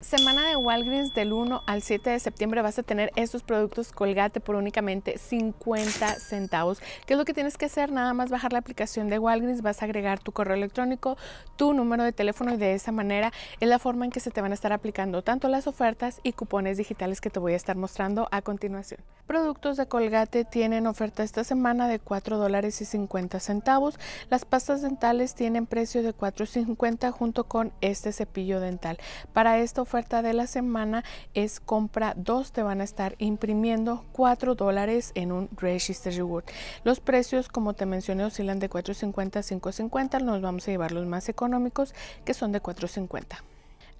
Semana de Walgreens del 1 al 7 de septiembre vas a tener estos productos Colgate por únicamente 50 centavos. ¿Qué es lo que tienes que hacer? Nada más bajar la aplicación de Walgreens, vas a agregar tu correo electrónico, tu número de teléfono y de esa manera es la forma en que se te van a estar aplicando tanto las ofertas y cupones digitales que te voy a estar mostrando a continuación. Productos de Colgate tienen oferta esta semana de 4 dólares y 50 centavos. Las pastas dentales tienen precio de 4.50 junto con este cepillo dental. Para esto oferta de la semana es compra 2, te van a estar imprimiendo 4 dólares en un register reward. Los precios, como te mencioné, oscilan de 4.50 a 5.50. Nos vamos a llevar los más económicos, que son de 4.50.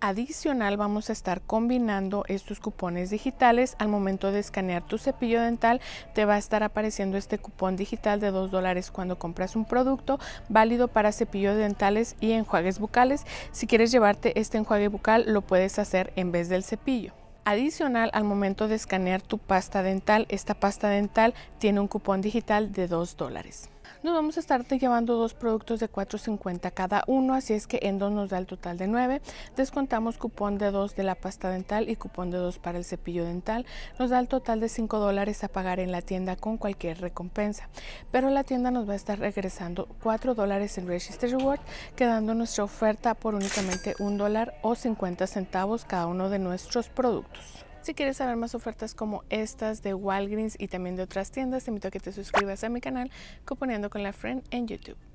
Adicional vamos a estar combinando estos cupones digitales. Al momento de escanear tu cepillo dental te va a estar apareciendo este cupón digital de 2 dólares cuando compras un producto válido para cepillos dentales y enjuagues bucales. Si quieres llevarte este enjuague bucal lo puedes hacer en vez del cepillo. Adicional, al momento de escanear tu pasta dental, esta pasta dental tiene un cupón digital de 2 dólares. Nos vamos a estar llevando dos productos de 4.50 cada uno, así es que en nos da el total de 9. Descontamos cupón de 2 de la pasta dental y cupón de 2 para el cepillo dental. Nos da el total de 5 dólares a pagar en la tienda con cualquier recompensa. Pero la tienda nos va a estar regresando 4 dólares en Register Reward, quedando nuestra oferta por únicamente 1 dólar o 50 centavos cada uno de nuestros productos. Si quieres saber más ofertas como estas de Walgreens y también de otras tiendas, te invito a que te suscribas a mi canal componiendo con la Friend en YouTube.